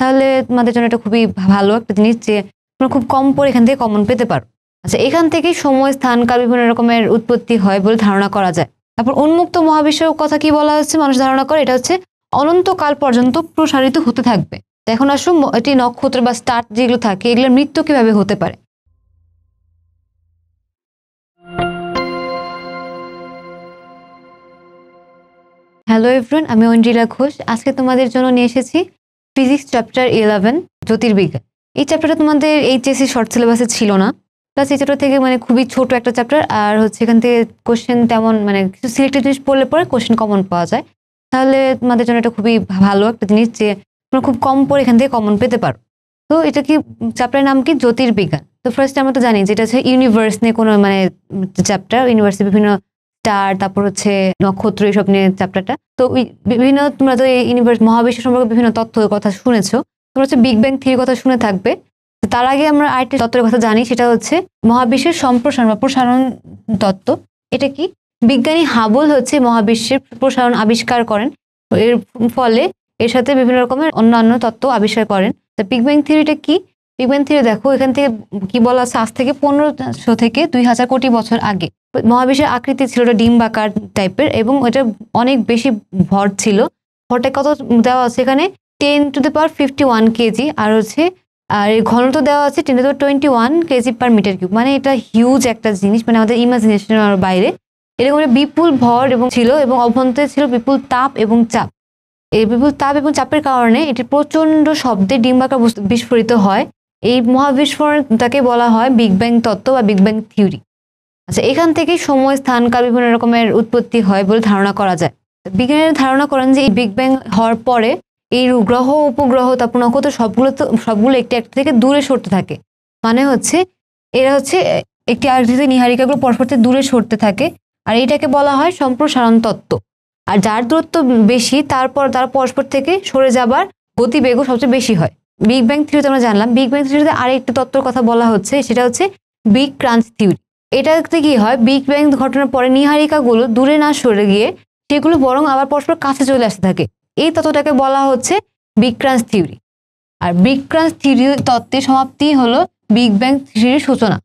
তাহলে তোমাদের জন্য এটা খুবই ভালো একটা জিনিস যে তোমরা খুব কম পরে এখান থেকে কমন পেতে পারো আচ্ছা এখান থেকেই সময় স্থান কাল বিভিন্ন রকমের উৎপত্তি হয় বলে ধারণা করা যায় তারপর উন্মুক্ত মহাবিশ্বের কথা কি বলা হচ্ছে মানুষ ধারণা করে এটা হচ্ছে অনন্তকাল পর্যন্ত প্রসারিত হতে থাকবে এখন আসুন এটি নক্ষত্র বা স্টার যেগুলো থাকে এগুলোর মৃত্যু কিভাবে হতে পারে হ্যালো এভরন আমি অঞ্জিলা ঘোষ আজকে তোমাদের জন্য নিয়ে এসেছি ফিজিক্স চ্যাপ্টার ইলেভেন জ্যোতির্বিজ্ঞান এই চ্যাপ্টারটা তোমাদের এইচএসসি শর্ট সিলেবাসে ছিল না প্লাস এই চ্যাপ্টার থেকে মানে খুবই ছোট একটা চ্যাপ্টার আর হচ্ছে এখান থেকে কোশ্চেন তেমন মানে কিছু সিলেক্টেড জিনিস পড়লে পরে কোশ্চেন কমন পাওয়া যায় তাহলে তোমাদের জন্য এটা খুবই ভালো একটা জিনিস যে তোমরা খুব কম পড়ে এখান থেকে কমন পেতে পারো তো এটা কি চ্যাপ্টারের নাম কি জ্যোতির্বিজ্ঞান তো ফার্স্টে আমরা তো জানি যে যেটা হচ্ছে ইউনিভার্স নিয়ে কোনো মানে চ্যাপ্টার ইউনিভার্সে বিভিন্ন স্টার তারপর হচ্ছে নক্ষত্র এসব নিয়ে চ্যাপ্টারটা তো বিভিন্ন তোমরা তো এই ইউনিভার্স মহাবিশ্ব সম্পর্কে বিভিন্ন তথ্য কথা শুনেছো তোমরা হচ্ছে বিগ ব্যাং থির কথা শুনে থাকবে তার আগে আমরা আরেকটি তত্ত্বের কথা জানি সেটা হচ্ছে মহাবিশ্বের সম্প্রসারণ বা প্রসারণ তত্ত্ব এটা কি বিজ্ঞানী হাবল হচ্ছে মহাবিশ্বের প্রসারণ আবিষ্কার করেন এর ফলে এর সাথে বিভিন্ন রকমের অন্যান্য তত্ত্ব আবিষ্কার করেন তা বিগ ব্যাং থিওরিটা কি ইভেন থেকে দেখো এখান থেকে কি বলা আছে আজ থেকে পনেরোশো থেকে দুই হাজার কোটি বছর আগে মহাবিশ্বের আকৃতি ছিল ওটা ডিম্বাকার টাইপের এবং ওটা অনেক বেশি ভর ছিল ভরটা কত দেওয়া আছে এখানে ten to the power fifty one kg আর হচ্ছে আর এই ঘনত্ব দেওয়া আছে ten to the twenty one kg per metre cube মানে এটা হিউজ একটা জিনিস মানে আমাদের ইমাজিনেশনের বাইরে এরকম একটা বিপুল ভর এবং ছিল এবং অভ্যন্তরে ছিল বিপুল তাপ এবং চাপ এই বিপুল তাপ এবং চাপের কারণে এটি প্রচণ্ড শব্দে ডিম্বাকার বিস্ফোরিত হয় এই মহাবিস্ফোরণটাকে বলা হয় বিগ ব্যাং তত্ত্ব বা বিগ ব্যাং থিওরি আচ্ছা এখান থেকে সময় স্থান কাল বিভিন্ন রকমের উৎপত্তি হয় বলে ধারণা করা যায় বিজ্ঞানীরা ধারণা করেন যে এই বিগ ব্যাং হওয়ার পরে এই গ্রহ উপগ্রহ তারপর নক্ষত্র সবগুলো তো সবগুলো একটি একটা থেকে দূরে সরতে থাকে মানে হচ্ছে এরা হচ্ছে একটি আর থেকে নিহারিকাগুলো পরস্পর থেকে দূরে সরতে থাকে আর এইটাকে বলা হয় সম্প্রসারণ তত্ত্ব আর যার দূরত্ব বেশি তারপর তারা পরস্পর থেকে সরে যাবার গতিবেগও সবচেয়ে বেশি হয় বিগ ব্যাং থিওরি আমরা জানলাম বিগ ব্যাং থিওরিতে আরেকটি তত্ত্বর কথা বলা হচ্ছে সেটা হচ্ছে বিগ ক্রাঞ্চ থিওরি এটাতে কি হয় বিগ ব্যাং ঘটনার পরে নিহারিকাগুলো দূরে না সরে গিয়ে সেগুলো বরং আবার পরস্পর কাছে চলে আসতে থাকে এই তত্ত্বটাকে বলা হচ্ছে বিগ ক্রাঞ্চ থিওরি আর বিগ ক্রাঞ্চ থিওরি তত্ত্বের সমাপ্তি হলো বিগ ব্যাং থিওরির সূচনা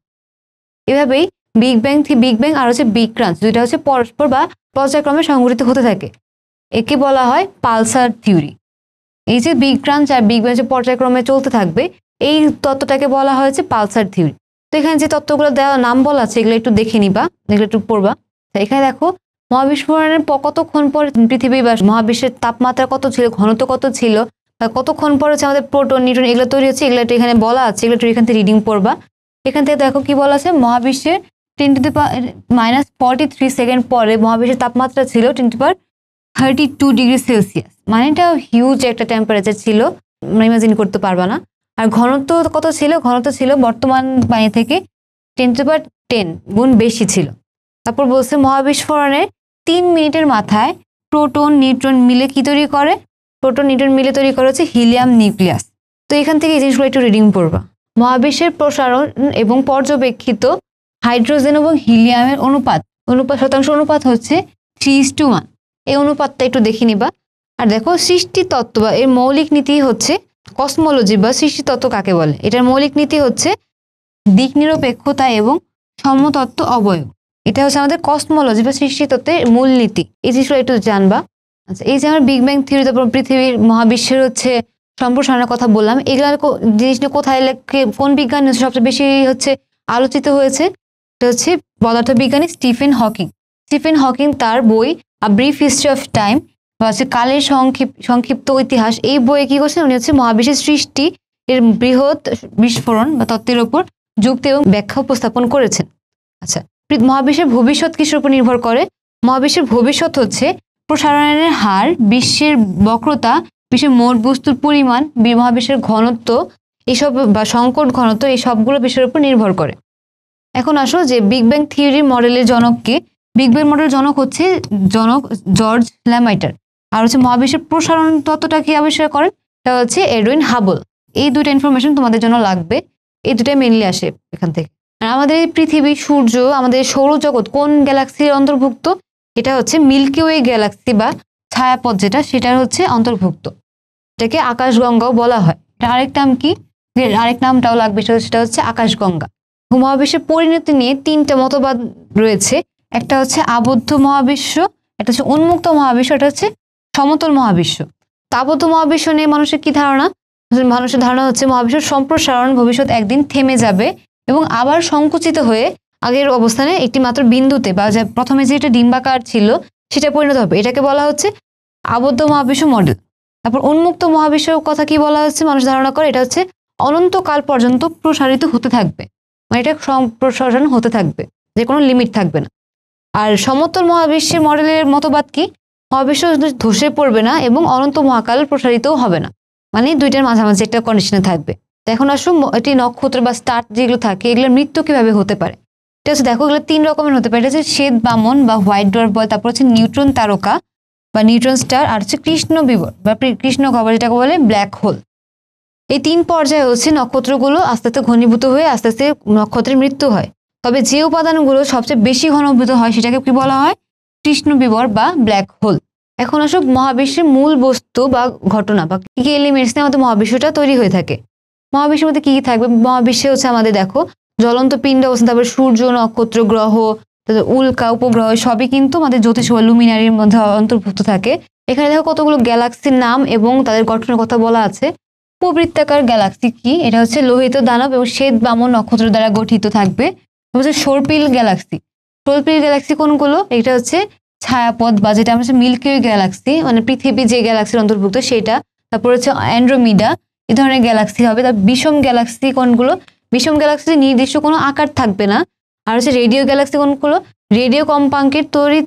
এভাবেই বিগ ব্যাং বিগ ব্যাং আর হচ্ছে বিগ ক্রাঞ্চ দুইটা হচ্ছে পরস্পর বা পর্যায়ক্রমে সংঘটিত হতে থাকে একে বলা হয় পালসার থিওরি এই যে বিগ ক্রাঞ্চ আর বিগ ব্যাঞ্চের পর্যায়ক্রমে চলতে থাকবে এই তত্ত্বটাকে বলা হয়েছে পালসার থিওরি তো এখানে যে তত্ত্বগুলো দেওয়া নাম বলা আছে এগুলো একটু দেখে নিবা এগুলো একটু পড়বা এখানে দেখো মহাবিস্ফোরণের কতক্ষণ পর পৃথিবী বা মহাবিশ্বের তাপমাত্রা কত ছিল ঘনত্ব কত ছিল কতক্ষণ পর হচ্ছে আমাদের প্রোটন নিউটন এগুলো তৈরি হচ্ছে এগুলো একটু এখানে বলা আছে এগুলো একটু এখান থেকে রিডিং পড়বা এখান থেকে দেখো কি বলা আছে মহাবিশ্বের ten to the minus forty three second পরে মহাবিশ্বের তাপমাত্রা ছিল ten to per thirty two degree Celsius মানে এটা হিউজ একটা টেম্পারেচার ছিল আমরা ইমাজিন করতে পারবো না আর ঘনত্ব কত ছিল ঘনত্ব ছিল বর্তমান পানি থেকে টেন টু পার টেন গুণ বেশি ছিল তারপর বলছে মহাবিস্ফোরণের তিন মিনিটের মাথায় প্রোটন নিউট্রন মিলে কি তৈরি করে প্রোটন নিউট্রন মিলে তৈরি করে হচ্ছে হিলিয়াম নিউক্লিয়াস তো এখান থেকে এই জিনিসগুলো একটু রিডিং পড়বা মহাবিশ্বের প্রসারণ এবং পর্যবেক্ষিত হাইড্রোজেন এবং হিলিয়ামের অনুপাত অনুপাত শতাংশ অনুপাত হচ্ছে থ্রি টু ওয়ান এই অনুপাতটা একটু দেখে নিবা আর দেখো সৃষ্টিতত্ত্ব বা এর মৌলিক নীতি হচ্ছে কসমোলজি বা সৃষ্টিতত্ত্ব কাকে বলে এটার মৌলিক নীতি হচ্ছে দিক নিরপেক্ষতা এবং সমতত্ত্ব অবয়ব এটা হচ্ছে আমাদের কসমোলজি বা সৃষ্টিতত্ত্বের মূল নীতি এই জিনিসগুলো একটু জানবা আচ্ছা এই যে আমার বিগ ব্যাং থিওরি তারপর পৃথিবীর মহাবিশ্বের হচ্ছে সম্প্রসারণের কথা বললাম এগুলার জিনিস নিয়ে কোথায় কোন বিজ্ঞান সবচেয়ে বেশি হচ্ছে আলোচিত হয়েছে এটা হচ্ছে পদার্থবিজ্ঞানী স্টিফেন হকিং স্টিফেন হকিং তার বই a brief history of time বা হচ্ছে কালের সংক্ষিপ্ত ইতিহাস এই বইয়ে কী করছেন উনি হচ্ছে মহাবিশ্বের সৃষ্টি এর বৃহৎ বিস্ফোরণ বা তত্ত্বের ওপর যুক্তি এবং ব্যাখ্যা উপস্থাপন করেছেন আচ্ছা মহাবিশ্বের ভবিষ্যৎ কিসের উপর নির্ভর করে মহাবিশ্বের ভবিষ্যৎ হচ্ছে প্রসারণের হার বিশ্বের বক্রতা বিশ্বের মোট বস্তুর পরিমাণ মহাবিশ্বের ঘনত্ব এইসব বা সংকট ঘনত্ব এই সবগুলো বিষয়ের উপর নির্ভর করে এখন আসো যে বিগ ব্যাং থিওরি মডেলের জনককে বিগ ব্যাং মডেল জনক হচ্ছে জনক জর্জ ল্যামাইটার আর হচ্ছে মহাবিশ্বের প্রসারণ তত্ত্বটা কি আবিষ্কার করেন এটা হচ্ছে এডুইন হাবল এই দুইটা ইনফরমেশন তোমাদের জন্য লাগবে এই দুটাই মেনলি আসে এখান থেকে আর আমাদের এই পৃথিবী সূর্য আমাদের সৌরজগৎ কোন গ্যালাক্সির অন্তর্ভুক্ত এটা হচ্ছে মিল্কি ওয়ে গ্যালাক্সি বা ছায়াপথ যেটা সেটার হচ্ছে অন্তর্ভুক্ত এটাকে আকাশগঙ্গাও বলা হয় এটা আরেক নাম কি আরেক নামটাও লাগবে সেটা হচ্ছে আকাশগঙ্গা মহাবিশ্বের পরিণতি নিয়ে তিনটা মতবাদ রয়েছে একটা হচ্ছে আবদ্ধ মহাবিশ্ব একটা হচ্ছে উন্মুক্ত মহাবিশ্ব এটা হচ্ছে সমতল মহাবিশ্ব তো আবদ্ধ মহাবিশ্ব নিয়ে মানুষের কি ধারণা মানুষের ধারণা হচ্ছে মহাবিশ্ব সম্প্রসারণ ভবিষ্যৎ একদিন থেমে যাবে এবং আবার সংকুচিত হয়ে আগের অবস্থানে একটি মাত্র বিন্দুতে বা যা প্রথমে যে এটা ডিম্বাকার ছিল সেটা পরিণত হবে এটাকে বলা হচ্ছে আবদ্ধ মহাবিশ্ব মডেল তারপর উন্মুক্ত মহাবিশ্বের কথা কি বলা হচ্ছে মানুষ ধারণা করে এটা হচ্ছে অনন্তকাল পর্যন্ত প্রসারিত হতে থাকবে মানে এটা সম্প্রসারণ হতে থাকবে যে কোনো লিমিট থাকবে না আর সমতল মহাবিশ্বের মডেলের মতবাদ কি মহাবিশ্ব ধসে পড়বে না এবং অনন্ত মহাকাল প্রসারিতও হবে না মানে দুইটার মাঝামাঝি একটা কন্ডিশনে থাকবে তো এখন আসুন এটি নক্ষত্র বা স্টার যেগুলো থাকে এগুলোর মৃত্যু কীভাবে হতে পারে এটা হচ্ছে দেখো এগুলো তিন রকমের হতে পারে এটা হচ্ছে শ্বেত বামন বা হোয়াইট ডোয়ার বল তারপর হচ্ছে নিউট্রন তারকা বা নিউট্রন স্টার আর হচ্ছে কৃষ্ণ বিবর বা কৃষ্ণ খবর যেটাকে বলে ব্ল্যাক হোল এই তিন পর্যায়ে হচ্ছে নক্ষত্রগুলো আস্তে আস্তে ঘনীভূত হয়ে আস্তে আস্তে নক্ষত্রের মৃত্যু হয় তবে যে উপাদানগুলো সবচেয়ে বেশি ঘনভূত হয় সেটাকে কি বলা হয় কৃষ্ণ বিবর বা ব্ল্যাক হোল এখন আসুক মহাবিশ্বের মূল বস্তু বা ঘটনা বা কী কী এলিমেন্টস নিয়ে আমাদের মহাবিশ্বটা তৈরি হয়ে থাকে মহাবিশ্বের মধ্যে কী কী থাকবে মহাবিশ্বে হচ্ছে আমাদের দেখো জ্বলন্ত পিণ্ড অবস্থান তারপরে সূর্য নক্ষত্র গ্রহ উল্কা উপগ্রহ সবই কিন্তু আমাদের জ্যোতিষ লুমিনারির মধ্যে অন্তর্ভুক্ত থাকে এখানে দেখো কতগুলো গ্যালাক্সির নাম এবং তাদের গঠনের কথা বলা আছে উপবৃত্তাকার গ্যালাক্সি কি এটা হচ্ছে লোহিত দানব এবং শ্বেত বামন নক্ষত্র দ্বারা গঠিত থাকবে হচ্ছে সোরপিল গ্যালাক্সি সোরপিল গ্যালাক্সি কোনগুলো এটা হচ্ছে ছায়াপথ বা যেটা আমরা মিল্কিওয়ে গ্যালাক্সি মানে পৃথিবী যে গ্যালাক্সির অন্তর্ভুক্ত সেটা তারপর হচ্ছে অ্যান্ড্রোমিডা এ ধরনের গ্যালাক্সি হবে তার বিষম গ্যালাক্সি কোনগুলো বিষম গ্যালাক্সিতে নির্দিষ্ট কোনো আকার থাকবে না আর হচ্ছে রেডিও গ্যালাক্সি কোনগুলো রেডিও কম্পাঙ্কের তৈরি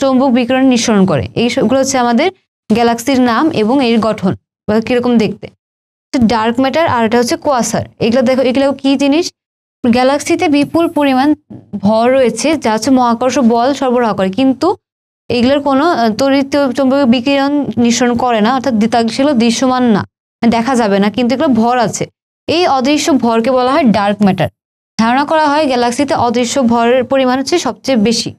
চৌম্বক বিকিরণ নিঃসরণ করে এইসবগুলো হচ্ছে আমাদের গ্যালাক্সির নাম এবং এর গঠন বা কীরকম দেখতে ডার্ক ম্যাটার আর এটা হচ্ছে কোয়াসার এগুলো দেখো এগুলো কি জিনিস গ্যালাক্সিতে বিপুল পরিমাণ ভর রয়েছে যা হচ্ছে মহাকর্ষ বল সরবরাহ করে কিন্তু এগুলোর কোনো তরিত চম্পকীয় বিকিরণ নিঃসরণ করে না অর্থাৎ দ্বিতাংশীল দৃশ্যমান না দেখা যাবে না কিন্তু এগুলো ভর আছে এই অদৃশ্য ভরকে বলা হয় ডার্ক ম্যাটার ধারণা করা হয় গ্যালাক্সিতে অদৃশ্য ভরের পরিমাণ হচ্ছে সবচেয়ে বেশি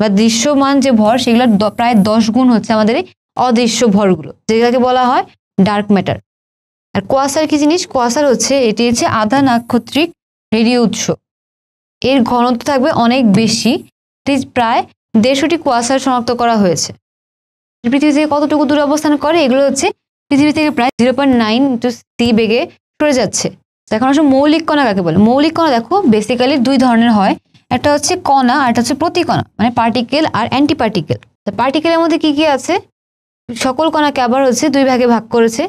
বা দৃশ্যমান যে ভর সেগুলো প্রায় দশ গুণ হচ্ছে আমাদের এই অদৃশ্য ভরগুলো যেগুলোকে বলা হয় ডার্ক ম্যাটার আর কোয়াসার কি জিনিস কোয়াসার হচ্ছে এটি হচ্ছে আধা নাক্ষত্রিক রেডিও উৎস এর ঘনত্ব থাকবে অনেক বেশি প্রায় দেড়শোটি কোয়াসার শনাক্ত করা হয়েছে পৃথিবী থেকে কতটুকু দূরে অবস্থান করে এগুলো হচ্ছে পৃথিবী থেকে প্রায় zero point nine into c বেগে সরে যাচ্ছে এখন আসলে মৌলিক কণা কাকে বলে মৌলিক কণা দেখো বেসিক্যালি দুই ধরনের হয় একটা হচ্ছে কণা আর একটা হচ্ছে প্রতিকণা মানে পার্টিকেল আর অ্যান্টি পার্টিকেল পার্টিকেলের মধ্যে কি কি আছে সকল কণাকে আবার হচ্ছে দুই ভাগে ভাগ করেছে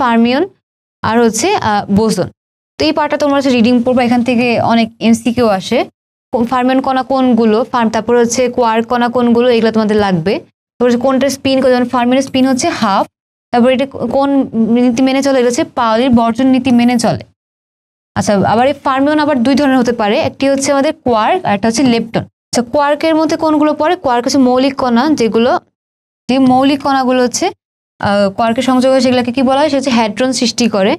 ফার্মিয়ন আর হচ্ছে বোজন তো এই পার্টটা তোমার হচ্ছে রিডিং পড়বো এখান থেকে অনেক এমসিকেও আসে ফার্মেন কণা কোনগুলো ফার্ম তারপর হচ্ছে কোয়ার্ক কণা কোনগুলো এগুলো তোমাদের লাগবে তারপর হচ্ছে কোনটা স্পিন যেমন ফার্মের স্পিন হচ্ছে হাফ তারপর এটা কোন নীতি মেনে চলে এটা হচ্ছে পাওলির বর্জন নীতি মেনে চলে আচ্ছা আবার এই ফার্মিয়ন আবার দুই ধরনের হতে পারে একটি হচ্ছে আমাদের কোয়ার্ক আর একটা হচ্ছে লেপটন আচ্ছা কোয়ার্কের মধ্যে কোনগুলো পড়ে কোয়ার্ক হচ্ছে মৌলিক কণা যেগুলো যে মৌলিক কণাগুলো হচ্ছে কোয়ার্কের সংযোগ হয় সেগুলোকে কী বলা হয় সে হচ্ছে হ্যাড্রন সৃষ্টি করে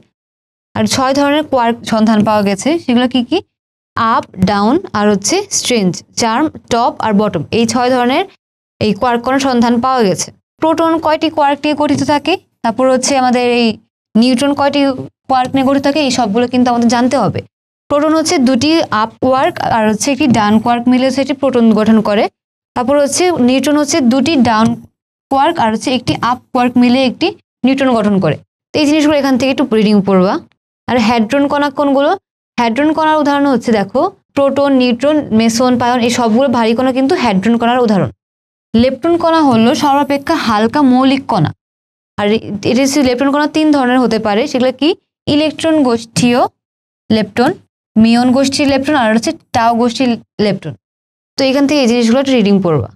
আর ছয় ধরনের কোয়ার্ক সন্ধান পাওয়া গেছে সেগুলো কি কি আপ ডাউন আর হচ্ছে স্ট্রেঞ্জ চার্ম টপ আর বটম এই ছয় ধরনের এই কোয়ার্ক কোনো সন্ধান পাওয়া গেছে প্রোটন কয়টি কোয়ার্ক নিয়ে গঠিত থাকে তারপর হচ্ছে আমাদের এই নিউট্রন কয়টি কোয়ার্ক নিয়ে গঠিত থাকে এই সবগুলো কিন্তু আমাদের জানতে হবে প্রোটন হচ্ছে দুটি আপ কোয়ার্ক আর হচ্ছে একটি ডান কোয়ার্ক মিলে হচ্ছে প্রোটন গঠন করে তারপর হচ্ছে নিউট্রন হচ্ছে দুটি ডাউন কোয়ার্ক আর হচ্ছে একটি আপ কোয়ার্ক মিলে একটি নিউট্রন গঠন করে এই জিনিসগুলো এখান থেকে একটু রিডিং পড়বা আর হ্যাড্রন কণা কোনগুলো হ্যাড্রন কণার উদাহরণ হচ্ছে দেখো প্রোটন নিউট্রন মেসন পায়ন এই সবগুলো ভারী কণা কিন্তু হ্যাড্রন কণার উদাহরণ লেপটন কণা হলো সর্বাপেক্ষা হালকা মৌলিক কণা আর এটি লেপটন কণা তিন ধরনের হতে পারে সেগুলো কি ইলেকট্রন গোষ্ঠীয় লেপটন মিয়ন গোষ্ঠীর লেপটন আর হচ্ছে টাও গোষ্ঠীর লেপটন তো এখান থেকে এই জিনিসগুলো রিডিং পড়বা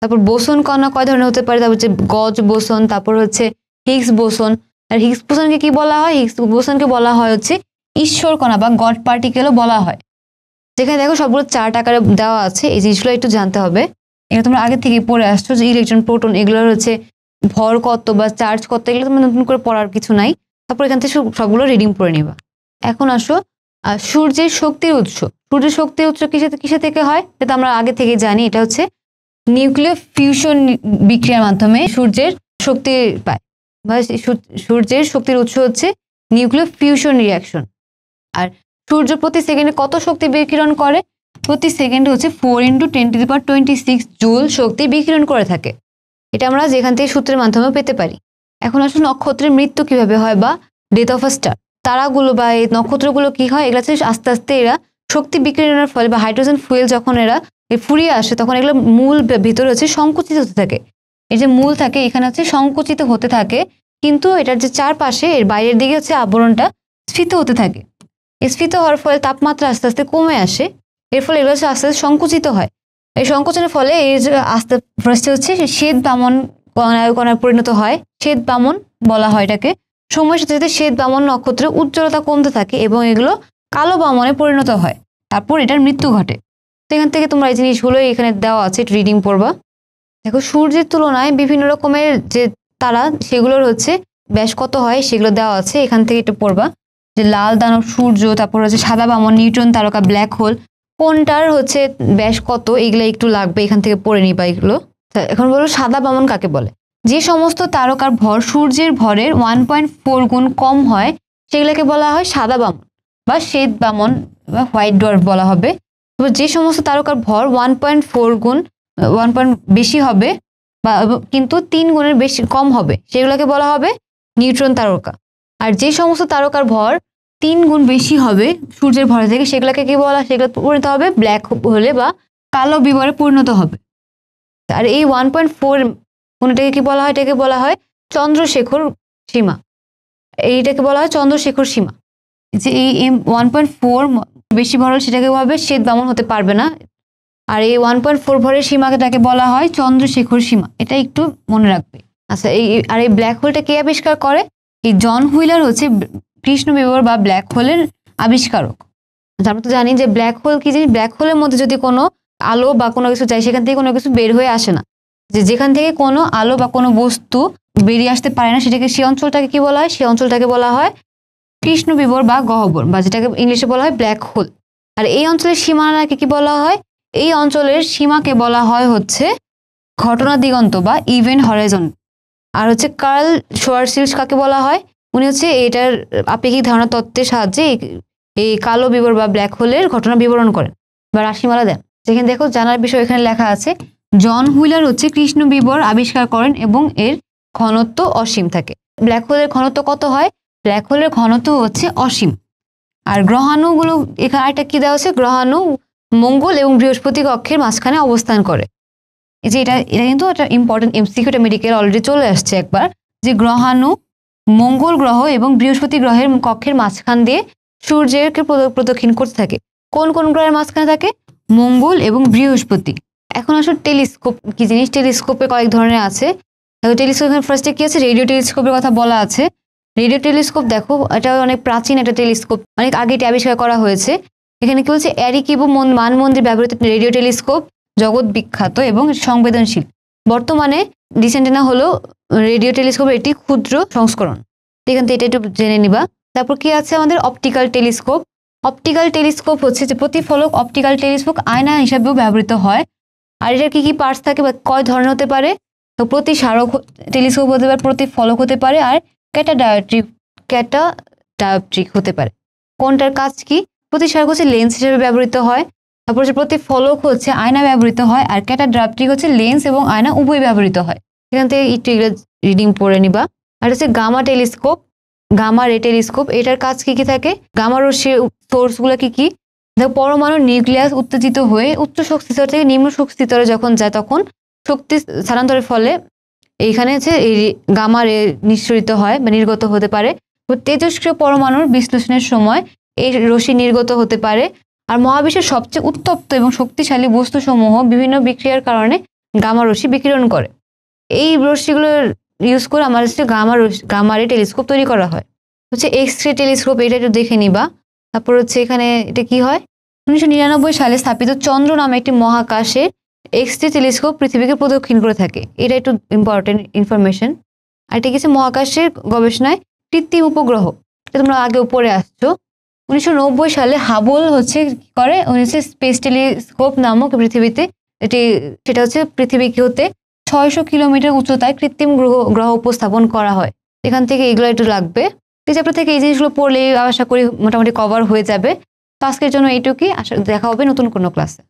তারপর বোসন কণা কয় ধরনের হতে পারে তারপর হচ্ছে গজ বোসন তারপর হচ্ছে হিক্স বোসন আর হিগস বোসনকে কি বলা হয় হিগস বোসনকে বলা হয় হচ্ছে ঈশ্বর কণা বা গড পার্টিকেলও বলা হয় যেখানে দেখো সবগুলো চার টাকার দেওয়া আছে এই জিনিসগুলো একটু জানতে হবে এটা তোমরা আগে থেকেই পড়ে আসছো যে ইলেকট্রন প্রোটন এগুলো হচ্ছে ভর কত বা চার্জ কত এগুলো তোমরা নতুন করে পড়ার কিছু নাই তারপর এখান থেকে সবগুলো রিডিং পড়ে নিবা এখন আসো সূর্যের শক্তির উৎস সূর্যের শক্তির উৎস কিসে কিসে থেকে হয় সেটা আমরা আগে থেকে জানি এটা হচ্ছে নিউক্লিয়ার ফিউশন বিক্রিয়ার মাধ্যমে সূর্যের শক্তি পায় বা সূর্যের শক্তির উৎস হচ্ছে নিউক্লিয় ফিউশন রিয়াকশন আর সূর্য প্রতি সেকেন্ডে কত শক্তি বিকিরণ করে প্রতি সেকেন্ডে হচ্ছে four into ten to the power twenty six joule শক্তি বিকিরণ করে থাকে এটা আমরা যেখান থেকে সূত্রের মাধ্যমে পেতে পারি এখন আসলে নক্ষত্রের মৃত্যু কিভাবে হয় বা ডেথ অফ স্টার তারাগুলো বা এই নক্ষত্রগুলো কি হয় এগুলো হচ্ছে আস্তে আস্তে এরা শক্তি বিকিরণের ফলে বা হাইড্রোজেন ফুয়েল যখন এরা ফুরিয়ে আসে তখন এগুলো মূল ভিতরে হচ্ছে সংকুচিত হতে থাকে এই যে মূল থাকে এখানে হচ্ছে সংকুচিত হতে থাকে কিন্তু এটার যে চারপাশে এর বাইরের দিকে হচ্ছে আবরণটা স্ফীত হতে থাকে স্ফীত হওয়ার ফলে তাপমাত্রা আস্তে আস্তে কমে আসে এর ফলে এগুলো হচ্ছে আস্তে আস্তে সংকুচিত হয় এই সংকোচনের ফলে এই যে আস্তে ফার্স্টে হচ্ছে শ্বেত বামন কণায় পরিণত হয় শ্বেত বামন বলা হয় এটাকে সময়ের সাথে সাথে শ্বেত বামন নক্ষত্রের উজ্জ্বলতা কমতে থাকে এবং এগুলো কালো বামনে পরিণত হয় তারপর এটার মৃত্যু ঘটে তো এখান থেকে তোমরা এই জিনিসগুলো এখানে দেওয়া আছে রিডিং পড়বা দেখো সূর্যের তুলনায় বিভিন্ন রকমের যে তারা সেগুলোর হচ্ছে ব্যাস কত হয় সেগুলো দেওয়া আছে এখান থেকে একটু পড়বা যে লাল দানব সূর্য তারপর হচ্ছে সাদা বামন নিউট্রন তারকা ব্ল্যাক হোল কোনটার হচ্ছে ব্যাস কত এগুলো একটু লাগবে এখান থেকে পড়ে নিবা এগুলো এখন বলো সাদা বামন কাকে বলে যে সমস্ত তারকার ভর সূর্যের ভরের ওয়ান পয়েন্ট ফোর গুণ কম হয় সেগুলোকে বলা হয় সাদা বামন বা শ্বেত বামন বা হোয়াইট ডোয়ার্ফ বলা হবে যে সমস্ত তারকার ভর ওয়ান পয়েন্ট ফোর গুণ ওয়ান পয়েন্ট বেশি হবে বা কিন্তু তিন গুণের বেশি কম হবে সেগুলোকে বলা হবে নিউট্রন তারকা আর যে সমস্ত তারকার ভর তিন গুণ বেশি হবে সূর্যের ভরে থেকে সেগুলোকে কি বলা সেগুলো পরিণত হবে ব্ল্যাক হলে বা কালো বিবরে পরিণত হবে আর এই ওয়ান পয়েন্ট ফোর কোনটাকে কি বলা হয় এটাকে বলা হয় চন্দ্রশেখর সীমা এইটাকে বলা হয় চন্দ্রশেখর সীমা যে এই এম ওয়ান পয়েন্ট ফোর বেশি ভর সেটাকে হবে শ্বেত বামন হতে পারবে না আর এই ওয়ান পয়েন্ট ফোর ভরের তাকে বলা হয় চন্দ্রশেখর সীমা এটা একটু মনে রাখবে আচ্ছা এই আর এই ব্ল্যাক হোলটা কে আবিষ্কার করে এই জন হুইলার হচ্ছে কৃষ্ণ বিবর বা ব্ল্যাক হোলের আবিষ্কারক আচ্ছা, আমরা তো জানি যে ব্ল্যাক হোল কি জিনিস ব্ল্যাক হোলের মধ্যে যদি কোনো আলো বা কোনো কিছু যায় সেখান থেকে কোনো কিছু বের হয়ে আসে না যে যেখান থেকে কোনো আলো বা কোনো বস্তু বেরিয়ে আসতে পারে না সেটাকে সে অঞ্চলটাকে কি বলা হয় সে অঞ্চলটাকে বলা হয় কৃষ্ণ বিবর বা গহ্বর বা যেটাকে ইংলিশে বলা হয় ব্ল্যাক হোল আর এই অঞ্চলের সীমানাকে কি বলা হয় এই অঞ্চলের সীমাকে বলা হয় হচ্ছে ঘটনা দিগন্ত বা ইভেন্ট হরাইজন আর হচ্ছে কার্ল শোয়ারসিলস কাকে বলা হয় উনি হচ্ছে এটার আপেক্ষিক ধারণা তত্ত্বের সাহায্যে এই কালো বিবর বা ব্ল্যাক হোলের ঘটনা বিবরণ করেন বা রাশিমালা দেন যেখানে দেখো জানার বিষয় এখানে লেখা আছে জন হুইলার হচ্ছে কৃষ্ণ বিবর আবিষ্কার করেন এবং এর ঘনত্ব অসীম থাকে ব্ল্যাক হোলের ঘনত্ব কত হয় ব্ল্যাক হোলের ঘনত্ব হচ্ছে অসীম আর গ্রহাণুগুলো এখানে আরেকটা কী দেওয়া আছে গ্রহাণু মঙ্গল এবং বৃহস্পতি কক্ষের মাঝখানে অবস্থান করে এই যে এটা এটা কিন্তু একটা ইম্পর্টেন্ট এমসিকিউটা মেডিকেল অলরেডি চলে আসছে একবার যে গ্রহাণু মঙ্গল গ্রহ এবং বৃহস্পতি গ্রহের কক্ষের মাঝখান দিয়ে সূর্যকে প্রদক্ষিণ করতে থাকে কোন কোন গ্রহের মাঝখানে থাকে মঙ্গল এবং বৃহস্পতি এখন আসলে টেলিস্কোপ কি জিনিস টেলিস্কোপে কয়েক ধরনের আছে টেলিস্কোপ এখানে ফার্স্টে কী আছে রেডিও টেলিস্কোপের কথা বলা আছে রেডিও টেলিস্কোপ দেখো এটা অনেক প্রাচীন একটা টেলিস্কোপ অনেক আগে এটি আবিষ্কার করা হয়েছে এখানে কি বলছে অ্যারিকিবো মান মন্দির ব্যবহৃত রেডিও টেলিস্কোপ জগৎ বিখ্যাত এবং সংবেদনশীল বর্তমানে ডিসেন্টেনা হলো রেডিও টেলিস্কোপের একটি ক্ষুদ্র সংস্করণ এখান থেকে এটা একটু জেনে নিবা তারপর কি আছে আমাদের অপটিক্যাল টেলিস্কোপ অপটিক্যাল টেলিস্কোপ হচ্ছে যে প্রতিফলক অপটিক্যাল টেলিস্কোপ আয়না হিসাবেও ব্যবহৃত হয় আর এটার কী কী পার্টস থাকে বা কয় ধরনের হতে পারে তো প্রতি স্মারক টেলিস্কোপ হতে পারে প্রতিফলক হতে পারে আর ক্যাটা ক্যাটা ডায়োট্রিক হতে পারে কোনটার কাজ কী প্রতিসারক হচ্ছে লেন্স হিসেবে ব্যবহৃত হয় তারপর হচ্ছে প্রতিফলক হচ্ছে আয়না ব্যবহৃত হয় আর ক্যাটা ড্রাফটিক হচ্ছে লেন্স এবং আয়না উভয় ব্যবহৃত হয় এখান থেকে একটু এগুলো রিডিং পড়ে নিবা আর হচ্ছে gamma telescope gamma ray telescope এটার কাজ কি কি থাকে গামার সে সোর্সগুলো কি কি দেখো পরমাণু নিউক্লিয়াস উত্তেজিত হয়ে উচ্চ শক্তি স্তর থেকে নিম্ন শক্তি স্তরে যখন যায় তখন শক্তি স্থানান্তরের ফলে এইখানে হচ্ছে এই গামা রে নিঃসরিত হয় বা নির্গত হতে পারে তেজস্ক্রিয় পরমাণুর বিশ্লেষণের সময় এই রশ্মি নির্গত হতে পারে আর মহাবিশ্বের সবচেয়ে উত্তপ্ত এবং শক্তিশালী বস্তুসমূহ বিভিন্ন বিক্রিয়ার কারণে গামা রশ্মি বিকিরণ করে এই রশ্মিগুলো ইউজ করে আমাদের হচ্ছে গামা গামারে টেলিস্কোপ তৈরি করা হয় হচ্ছে এক্স রে টেলিস্কোপ এটা একটু দেখে নিবা তারপর হচ্ছে এখানে এটা কি হয় উনিশশো নিরানব্বই সালে স্থাপিত চন্দ্র নামে একটি মহাকাশে এক্স রে টেলিস্কোপ পৃথিবীকে প্রদক্ষিণ করে থাকে এটা একটু ইম্পর্টেন্ট ইনফরমেশন আর এটা কি মহাকাশের গবেষণায় কৃত্রিম উপগ্রহ এটা তোমরা আগে উপরে আসছো উনিশশো সালে হাবল হচ্ছে করে উনিশশো স্পেস টেলিস্কোপ নামক পৃথিবীতে এটি সেটা হচ্ছে পৃথিবীকে হতে ছয়শো কিলোমিটার উচ্চতায় কৃত্রিম গ্রহ গ্রহ উপস্থাপন করা হয় এখান থেকে এগুলো একটু লাগবে এই থেকে এই জিনিসগুলো পড়লে আশা করি মোটামুটি কভার হয়ে যাবে তো আজকের জন্য এইটুকুই আশা দেখা হবে নতুন কোনো ক্লাসে